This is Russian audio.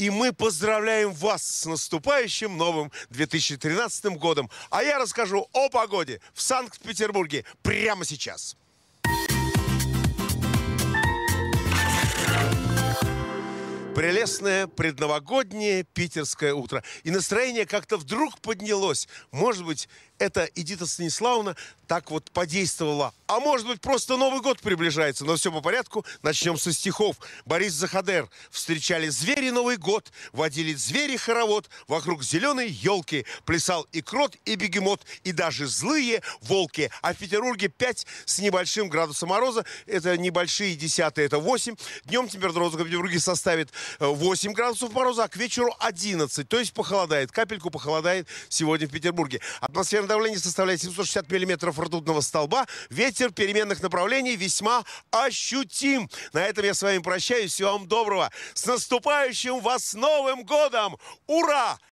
И мы поздравляем вас с наступающим новым 2013 годом. А я расскажу о погоде в Санкт-Петербурге прямо сейчас. прелестное предновогоднее питерское утро. И настроение как-то вдруг поднялось. Может быть, это Эдита Станиславовна так вот подействовала. А может быть, просто Новый год приближается. Но все по порядку. Начнем со стихов. Борис Захадер. Встречали звери Новый год, водили звери хоровод. Вокруг зеленой елки плясал и крот, и бегемот, и даже злые волки. А в Петербурге 5 с небольшим градусом мороза. Это небольшие десятые, это 8. Днем температура в Петербурге составит 8 градусов мороза, а к вечеру 11. То есть похолодает, капельку похолодает сегодня в Петербурге. Атмосферное давление составляет 760 миллиметров ртутного столба. Ветер переменных направлений весьма ощутим. На этом я с вами прощаюсь. Всего вам доброго. С наступающим вас Новым годом! Ура!